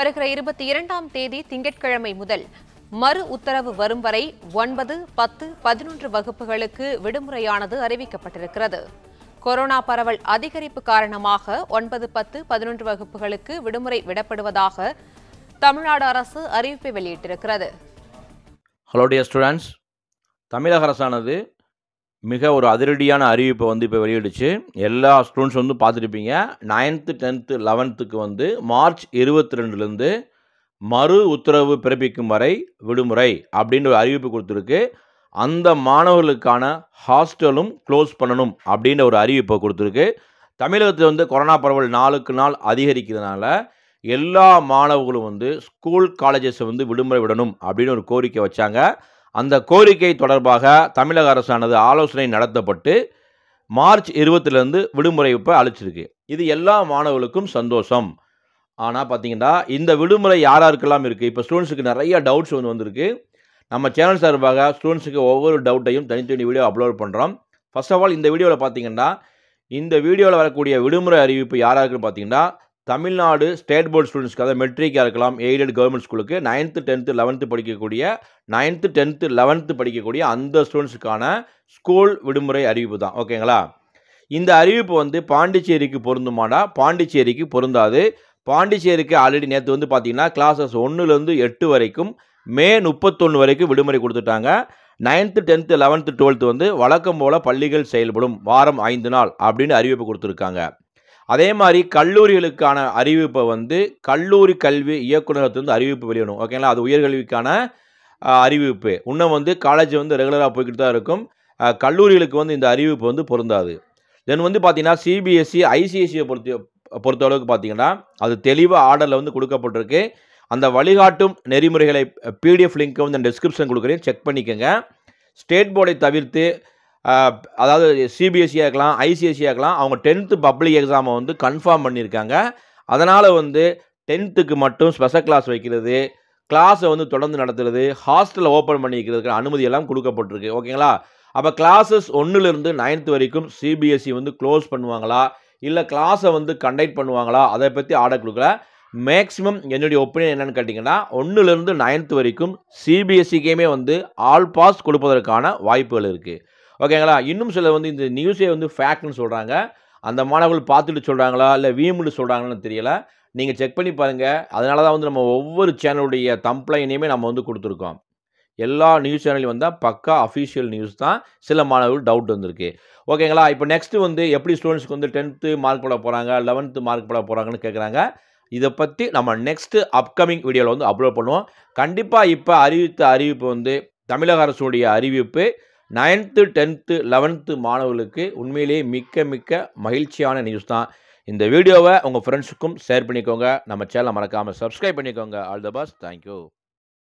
வருகிற இருபத்தி இரண்டாம் தேதி திங்கட்கிழமை முதல் மறு உத்தரவு வரும் வரை ஒன்பது பத்து பதினொன்று வகுப்புகளுக்கு விடுமுறையானது அறிவிக்கப்பட்டிருக்கிறது கொரோனா பரவல் அதிகரிப்பு காரணமாக ஒன்பது பத்து பதினொன்று வகுப்புகளுக்கு விடுமுறை விடப்படுவதாக தமிழ்நாடு அரசு அறிவிப்பை வெளியிட்டிருக்கிறது ஹலோ டியர் ஸ்டூடெண்ட்ஸ் தமிழக அரசானது மிக ஒரு அதிரடியான அறிவிப்பை வந்து இப்போ வெளியிடுச்சு எல்லா ஸ்டூடெண்ட்ஸ் வந்து பார்த்துருப்பீங்க நைன்த்து டென்த்து லெவன்த்துக்கு வந்து மார்ச் இருபத்தி ரெண்டுலேருந்து மறு உத்தரவு பிறப்பிக்கும் வரை விடுமுறை அப்படின்ற ஒரு அறிவிப்பு கொடுத்துருக்கு அந்த மாணவர்களுக்கான ஹாஸ்டலும் க்ளோஸ் பண்ணணும் அப்படின்ற ஒரு அறிவிப்பை கொடுத்துருக்கு தமிழகத்தில் வந்து கொரோனா பரவல் நாளுக்கு நாள் அதிகரிக்கிறதுனால எல்லா மாணவர்களும் வந்து ஸ்கூல் காலேஜஸை வந்து விடுமுறை விடணும் அப்படின்னு ஒரு கோரிக்கை வச்சாங்க அந்த கோரிக்கை தொடர்பாக தமிழக அரசானது ஆலோசனை நடத்தப்பட்டு மார்ச் இருபத்திலேருந்து விடுமுறை இப்போ அழிச்சிருக்கு இது எல்லா மாணவர்களுக்கும் சந்தோஷம் ஆனால் பார்த்தீங்கன்னா இந்த விடுமுறை யார் யாருக்கெல்லாம் இருக்குது இப்போ ஸ்டூடெண்ட்ஸுக்கு நிறைய டவுட்ஸ் வந்து வந்திருக்கு நம்ம சேனல் சார்பாக ஸ்டூடெண்ட்ஸுக்கு ஒவ்வொரு டவுட்டையும் தனித்தனி வீடியோ அப்லோட் பண்ணுறோம் ஃபஸ்ட் ஆஃப் ஆல் இந்த வீடியோவில் பார்த்தீங்கன்னா இந்த வீடியோவில் வரக்கூடிய விடுமுறை அறிவிப்பு யாராருக்குன்னு பார்த்தீங்கன்னா தமிழ்நாடு ஸ்டேட் போர்டு ஸ்டூடெண்ட்ஸ்க்கு அதாவது மெட்ரிக்காக இருக்கலாம் எய்டட் கவர்மெண்ட் ஸ்கூலுக்கு நைன்த்து டென்த்து லெவன்த்து படிக்கக்கூடிய நைன்த்து டென்த்து லெவன்த்து படிக்கக்கூடிய அந்த ஸ்டூடெண்ட்ஸுக்கான ஸ்கூல் விடுமுறை அறிவிப்பு தான் ஓகேங்களா இந்த அறிவிப்பு வந்து பாண்டிச்சேரிக்கு பொருந்துமாடா பாண்டிச்சேரிக்கு பொருந்தாது பாண்டிச்சேரிக்கு ஆல்ரெடி நேற்று வந்து பார்த்தீங்கன்னா கிளாஸஸ் ஒன்றுலேருந்து எட்டு வரைக்கும் மே முப்பத்தொன்று வரைக்கும் விடுமுறை கொடுத்துட்டாங்க நைன்த்து டென்த்து லெவன்த்து டுவெல்த்து வந்து வழக்கம் போல் பள்ளிகள் செயல்படும் வாரம் ஐந்து நாள் அப்படின்னு அறிவிப்பு கொடுத்துருக்காங்க அதே மாதிரி கல்லூரிகளுக்கான அறிவிப்பை வந்து கல்லூரி கல்வி இயக்குநரத்துலேருந்து அறிவிப்பு வெளியிடும் ஓகேங்களா அது உயர்கல்விக்கான அறிவிப்பு இன்னும் வந்து காலேஜ் வந்து ரெகுலராக போய்கிட்டு தான் இருக்கும் கல்லூரிகளுக்கு வந்து இந்த அறிவிப்பு வந்து பொருந்தாது தென் வந்து பார்த்தீங்கன்னா சிபிஎஸ்சி ஐசிஎஸ்சியை e, e பொறுத்த பொறுத்த அளவுக்கு பார்த்தீங்கன்னா அது தெளிவாக ஆர்டரில் வந்து கொடுக்கப்பட்டிருக்கு அந்த வழிகாட்டும் நெறிமுறைகளை பிடிஎஃப் லிங்க்கை வந்து நான் டிஸ்கிரிப்ஷன் கொடுக்குறேன் செக் பண்ணிக்கோங்க ஸ்டேட் போர்டை தவிர்த்து அதாவது சிபிஎஸ்சியாக e இருக்கலாம் ஐசிஎஸ்சியாக e இருக்கலாம் அவங்க டென்த்து பப்ளிக் எக்ஸாமை வந்து கன்ஃபார்ம் பண்ணியிருக்காங்க அதனால் வந்து டென்த்துக்கு மட்டும் ஸ்பெஷல் கிளாஸ் வைக்கிறது கிளாஸை வந்து தொடர்ந்து நடத்துறது ஹாஸ்டலில் ஓப்பன் பண்ணிக்கிறதுக்கு அனுமதி எல்லாம் கொடுக்கப்பட்டிருக்கு ஓகேங்களா அப்போ கிளாஸஸ் ஒன்றுலேருந்து நைன்த் வரைக்கும் சிபிஎஸ்சி e வந்து க்ளோஸ் பண்ணுவாங்களா இல்லை கிளாஸை வந்து கண்டக்ட் பண்ணுவாங்களா அதை பற்றி ஆர்டர் கொடுக்கல மேக்ஸிமம் என்னுடைய ஒப்பீனியன் என்னென்னு கேட்டிங்கன்னா ஒன்றுலேருந்து நைன்த் வரைக்கும் சிபிஎஸ்சிக்குமே வந்து ஆல் பாஸ் கொடுப்பதற்கான வாய்ப்புகள் இருக்குது ஓகேங்களா இன்னும் சில வந்து இந்த நியூஸே வந்து ஃபேக்ட்னு சொல்கிறாங்க அந்த மாணவர்கள் பார்த்துட்டு சொல்கிறாங்களா இல்லை வீம்னு சொல்கிறாங்கன்னு தெரியல நீங்கள் செக் பண்ணி பாருங்கள் அதனால தான் வந்து நம்ம ஒவ்வொரு சேனலுடைய தம்ப்ளைனையுமே நம்ம வந்து கொடுத்துருக்கோம் எல்லா நியூஸ் சேனலையும் வந்தால் பக்கா அஃபிஷியல் நியூஸ் தான் சில மாணவர்கள் டவுட் வந்திருக்கு ஓகேங்களா இப்போ நெக்ஸ்ட்டு வந்து எப்படி ஸ்டூடெண்ட்ஸ்க்கு வந்து டென்த்து மார்க் போட போகிறாங்க லெவன்த்து மார்க் போட போகிறாங்கன்னு கேட்குறாங்க இதை பற்றி நம்ம நெக்ஸ்ட்டு அப்கமிங் வீடியோவில் வந்து அப்லோட் பண்ணுவோம் கண்டிப்பாக இப்போ அறிவித்த அறிவிப்பு வந்து தமிழக அரசுடைய அறிவிப்பு நைன்த்து டென்த்து லெவன்த்து மாணவர்களுக்கு உண்மையிலேயே மிக்க மிக்க மகிழ்ச்சியான நியூஸ் தான் இந்த வீடியோவை உங்கள் ஃப்ரெண்ட்ஸுக்கும் ஷேர் பண்ணிக்கோங்க நம்ம சேனலை மறக்காமல் சப்ஸ்கிரைப் பண்ணிக்கோங்க ஆல் த பாஸ் தேங்க்யூ